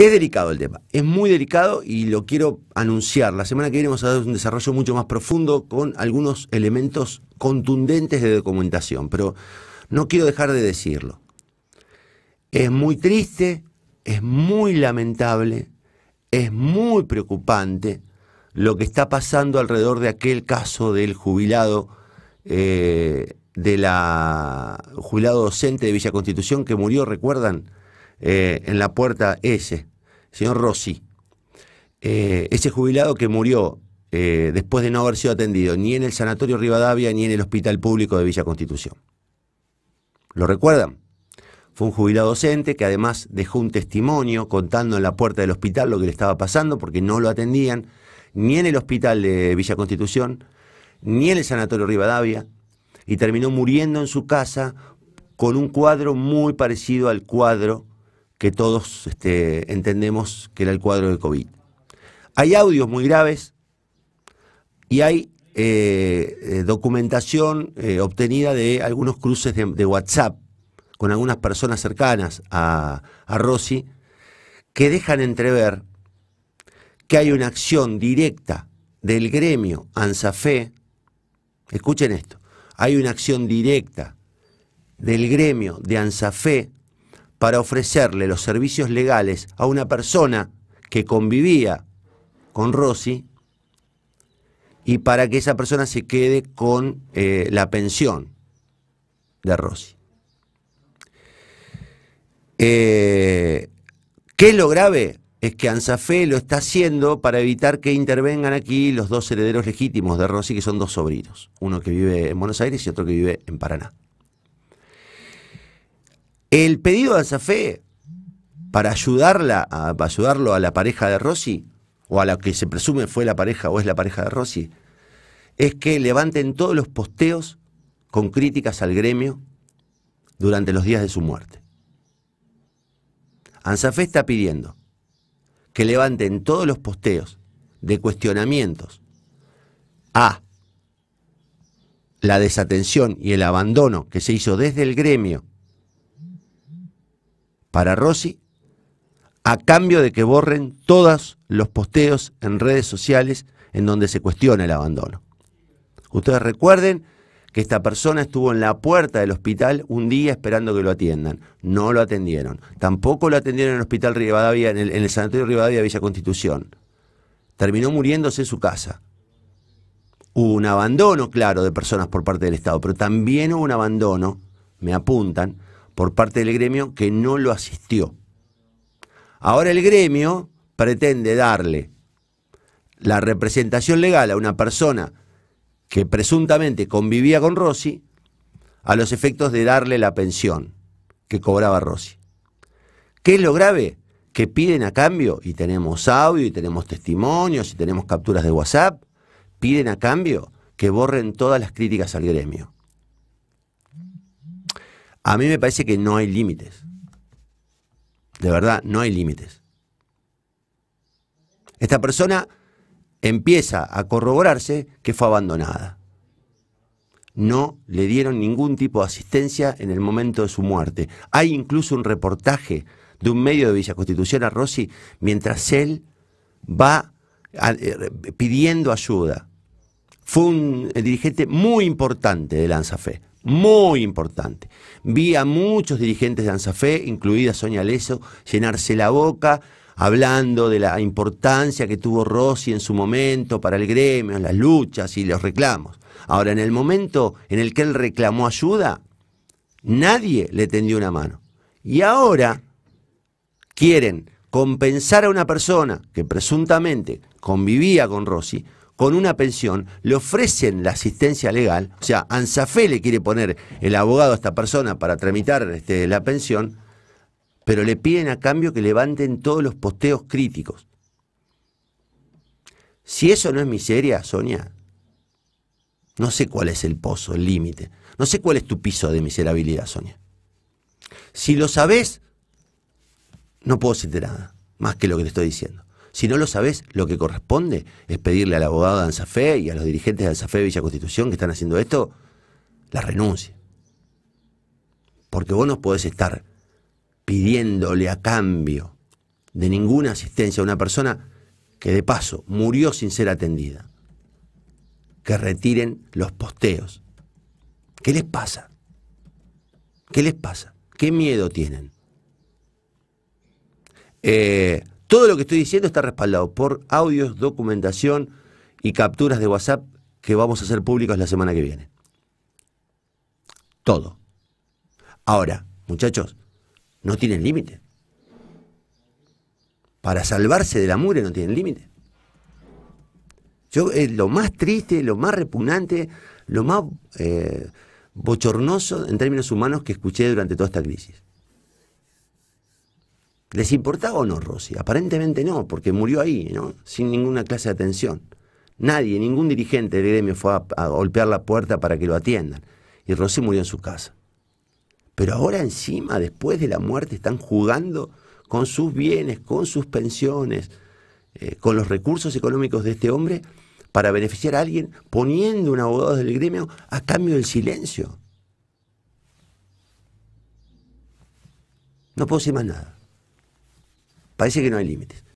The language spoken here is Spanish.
Es delicado el tema, es muy delicado y lo quiero anunciar. La semana que viene vamos a dar un desarrollo mucho más profundo con algunos elementos contundentes de documentación, pero no quiero dejar de decirlo. Es muy triste, es muy lamentable, es muy preocupante lo que está pasando alrededor de aquel caso del jubilado eh, jubilado docente de Villa Constitución que murió, recuerdan, eh, en la puerta S señor Rossi, eh, ese jubilado que murió eh, después de no haber sido atendido ni en el Sanatorio Rivadavia ni en el Hospital Público de Villa Constitución. ¿Lo recuerdan? Fue un jubilado docente que además dejó un testimonio contando en la puerta del hospital lo que le estaba pasando porque no lo atendían ni en el hospital de Villa Constitución, ni en el Sanatorio Rivadavia, y terminó muriendo en su casa con un cuadro muy parecido al cuadro que todos este, entendemos que era el cuadro de COVID. Hay audios muy graves y hay eh, eh, documentación eh, obtenida de algunos cruces de, WhatsApp con algunas personas cercanas a, a Rossi que dejan entrever que hay una acción directa del gremio ANSAFE, escuchen esto, hay una acción directa del gremio de ANSAFE para ofrecerle los servicios legales a una persona que convivía con Rossi y para que esa persona se quede con eh, la pensión de Rossi. Eh, ¿Qué es lo grave? Es que Anzafe lo está haciendo para evitar que intervengan aquí los dos herederos legítimos de Rossi, que son dos sobrinos, uno que vive en Buenos Aires y otro que vive en Paraná. El pedido de Azafé para ayudarla, ayudarlo a la pareja de Rossi, o a la que se presume fue la pareja o es la pareja de Rossi, es que levanten todos los posteos con críticas al gremio durante los días de su muerte. Anzafé está pidiendo que levanten todos los posteos de cuestionamientos a la desatención y el abandono que se hizo desde el gremio para Rossi a cambio de que borren todos los posteos en redes sociales en donde se cuestiona el abandono. Ustedes recuerden que esta persona estuvo en la puerta del hospital un día esperando que lo atiendan. No lo atendieron. Tampoco lo atendieron en el hospital Rivadavia, en el, en el sanatorio Rivadavia Villa Constitución. Terminó muriéndose en su casa. Hubo un abandono, claro, de personas por parte del Estado, pero también hubo un abandono, me apuntan, por parte del gremio que no lo asistió. Ahora el gremio pretende darle la representación legal a una persona que presuntamente convivía con Rossi a los efectos de darle la pensión que cobraba Rossi. ¿Qué es lo grave? Que piden a cambio, y tenemos audio, y tenemos testimonios, y tenemos capturas de WhatsApp, piden a cambio que borren todas las críticas al gremio. A mí me parece que no hay límites. De verdad, no hay límites. Esta persona empieza a corroborarse que fue abandonada. No le dieron ningún tipo de asistencia en el momento de su muerte. Hay incluso un reportaje de un medio de Villa Constitución a Rossi mientras él va eh, pidiendo ayuda. Fue un eh, dirigente muy importante de Lanzafe muy importante. Vi a muchos dirigentes de ANSAFE, incluida Sonia Leso, llenarse la boca hablando de la importancia que tuvo Rossi en su momento para el gremio, las luchas y los reclamos. Ahora, en el momento en el que él reclamó ayuda, nadie le tendió una mano. Y ahora quieren compensar a una persona que presuntamente convivía con Rossi con una pensión, le ofrecen la asistencia legal, o sea, ANSAFE le quiere poner el abogado a esta persona para tramitar este, la pensión, pero le piden a cambio que levanten todos los posteos críticos. Si eso no es miseria, Sonia, no sé cuál es el pozo, el límite. No sé cuál es tu piso de miserabilidad, Sonia. Si lo sabes, no puedo decirte nada más que lo que te estoy diciendo. Si no lo sabes, lo que corresponde es pedirle al abogado de ANSAFE y a los dirigentes de y Villa Constitución que están haciendo esto, la renuncia. Porque vos no podés estar pidiéndole a cambio de ninguna asistencia a una persona que de paso murió sin ser atendida. Que retiren los posteos. ¿Qué les pasa? ¿Qué les pasa? ¿Qué miedo tienen? Eh, todo lo que estoy diciendo está respaldado por audios, documentación y capturas de WhatsApp que vamos a hacer públicas la semana que viene. Todo. Ahora, muchachos, no tienen límite. Para salvarse de la mugre no tienen límite. Yo, es eh, lo más triste, lo más repugnante, lo más eh, bochornoso en términos humanos que escuché durante toda esta crisis. ¿Les importaba o no Rossi? Aparentemente no, porque murió ahí, ¿no? Sin ninguna clase de atención. Nadie, ningún dirigente del gremio fue a, golpear la puerta para que lo atiendan. Y Rossi murió en su casa. Pero ahora encima, después de la muerte, están jugando con sus bienes, con sus pensiones, eh, con los recursos económicos de este hombre para beneficiar a alguien poniendo un abogado del gremio a cambio del silencio. No puedo decir más nada. Parece que no hay límites.